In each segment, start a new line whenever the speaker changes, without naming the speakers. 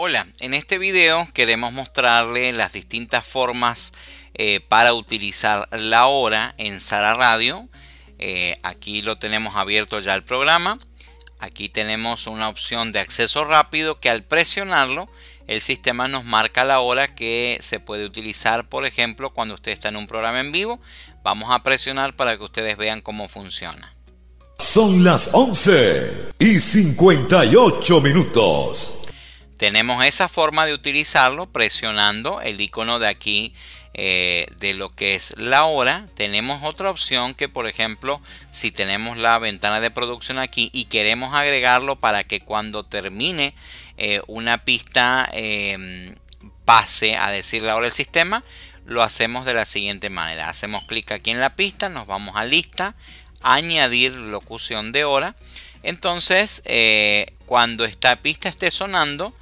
Hola, en este video queremos mostrarle las distintas formas eh, para utilizar la hora en Sara Radio. Eh, aquí lo tenemos abierto ya el programa. Aquí tenemos una opción de acceso rápido que al presionarlo el sistema nos marca la hora que se puede utilizar, por ejemplo, cuando usted está en un programa en vivo. Vamos a presionar para que ustedes vean cómo funciona. Son las 11 y 58 minutos. Tenemos esa forma de utilizarlo presionando el icono de aquí eh, de lo que es la hora. Tenemos otra opción que por ejemplo si tenemos la ventana de producción aquí y queremos agregarlo para que cuando termine eh, una pista em, pase a decir la hora del sistema, lo hacemos de la siguiente manera. Hacemos clic aquí en la pista, nos vamos a lista, añadir locución de hora entonces, eh, cuando esta pista esté sonando,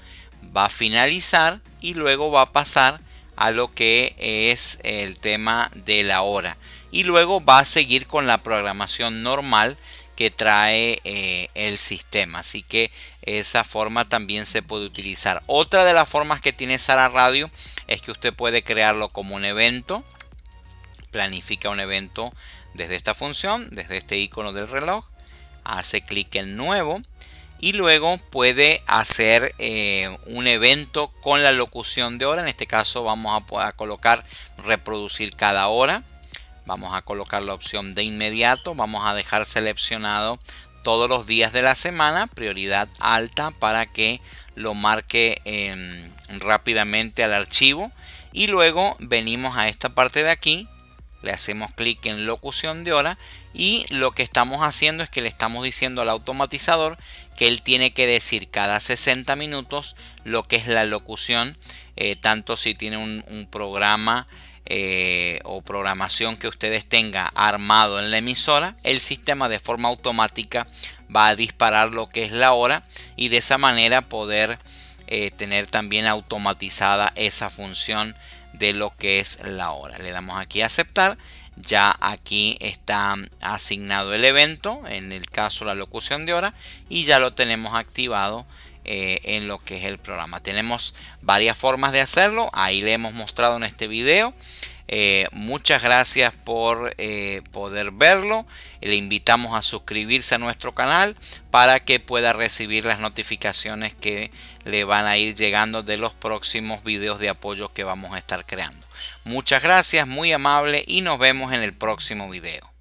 va a finalizar y luego va a pasar a lo que es el tema de la hora. Y luego va a seguir con la programación normal que trae eh, el sistema. Así que esa forma también se puede utilizar. Otra de las formas que tiene Sara Radio es que usted puede crearlo como un evento. Planifica un evento desde esta función, desde este icono del reloj hace clic en nuevo y luego puede hacer eh, un evento con la locución de hora. En este caso vamos a, colocar reproducir cada hora. Vamos a colocar la opción de inmediato. Vamos a dejar seleccionado todos los días de la semana, prioridad alta para que lo marque em, rápidamente al archivo. Y luego venimos a esta parte de aquí le hacemos clic en locución de hora y lo que estamos haciendo es que le estamos diciendo al automatizador que él tiene que decir cada 60 minutos lo que es la locución, eh, tanto si tiene un, programa eh, o programación que ustedes tengan armado en la emisora, el sistema de forma automática va a disparar lo que es la hora y de esa manera poder eh, tener también automatizada esa función de lo que es la hora. Le damos aquí a aceptar. Ya aquí está asignado el evento, en el caso la locución de hora, y ya lo tenemos activado eh, en lo que es el programa. Tenemos varias formas de hacerlo, ahí le hemos mostrado en este video. Eh, muchas gracias por eh, poder verlo. Le invitamos a suscribirse a nuestro canal para que pueda recibir las notificaciones que le van a ir llegando de los próximos videos de apoyo que vamos a estar creando. Muchas gracias, muy amable y nos vemos en el próximo video.